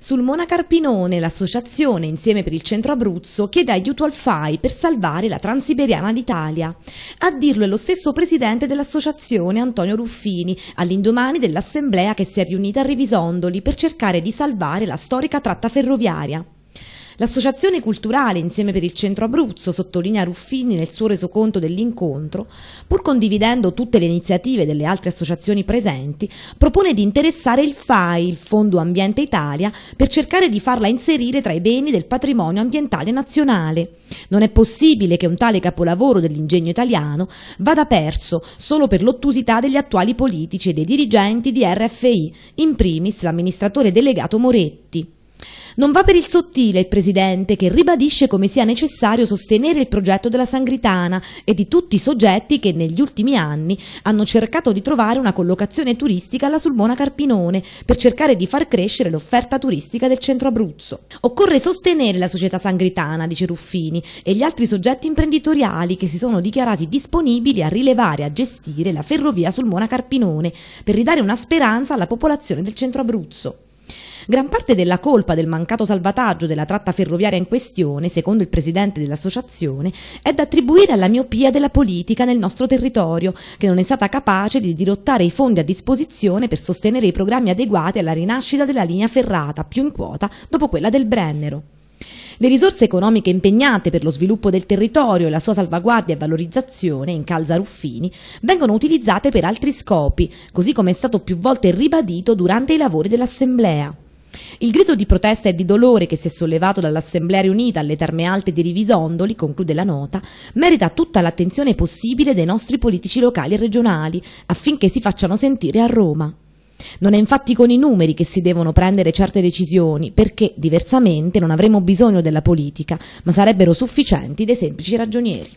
Sul Monacarpinone l'associazione Insieme per il Centro Abruzzo chiede aiuto al FAI per salvare la Transiberiana d'Italia. A dirlo è lo stesso presidente dell'associazione Antonio Ruffini all'indomani dell'assemblea che si è riunita a Rivisondoli per cercare di salvare la storica tratta ferroviaria. L'associazione culturale Insieme per il Centro Abruzzo, sottolinea Ruffini nel suo resoconto dell'incontro, pur condividendo tutte le iniziative delle altre associazioni presenti, propone di interessare il FAI, il Fondo Ambiente Italia, per cercare di farla inserire tra i beni del patrimonio ambientale nazionale. Non è possibile che un tale capolavoro dell'ingegno italiano vada perso solo per l'ottusità degli attuali politici e dei dirigenti di RFI, in primis l'amministratore delegato Moretti. Non va per il sottile il Presidente che ribadisce come sia necessario sostenere il progetto della Sangritana e di tutti i soggetti che negli ultimi anni hanno cercato di trovare una collocazione turistica alla Sulmona Carpinone per cercare di far crescere l'offerta turistica del centro Abruzzo. Occorre sostenere la società sangritana, dice Ruffini, e gli altri soggetti imprenditoriali che si sono dichiarati disponibili a rilevare e a gestire la ferrovia Sulmona Carpinone per ridare una speranza alla popolazione del centro Abruzzo. Gran parte della colpa del mancato salvataggio della tratta ferroviaria in questione, secondo il presidente dell'associazione, è da attribuire alla miopia della politica nel nostro territorio, che non è stata capace di dirottare i fondi a disposizione per sostenere i programmi adeguati alla rinascita della linea ferrata, più in quota, dopo quella del Brennero. Le risorse economiche impegnate per lo sviluppo del territorio e la sua salvaguardia e valorizzazione in Calza Ruffini vengono utilizzate per altri scopi, così come è stato più volte ribadito durante i lavori dell'Assemblea. Il grido di protesta e di dolore che si è sollevato dall'Assemblea riunita alle Terme Alte di Rivisondoli, conclude la nota, merita tutta l'attenzione possibile dei nostri politici locali e regionali affinché si facciano sentire a Roma. Non è infatti con i numeri che si devono prendere certe decisioni, perché diversamente non avremo bisogno della politica, ma sarebbero sufficienti dei semplici ragionieri.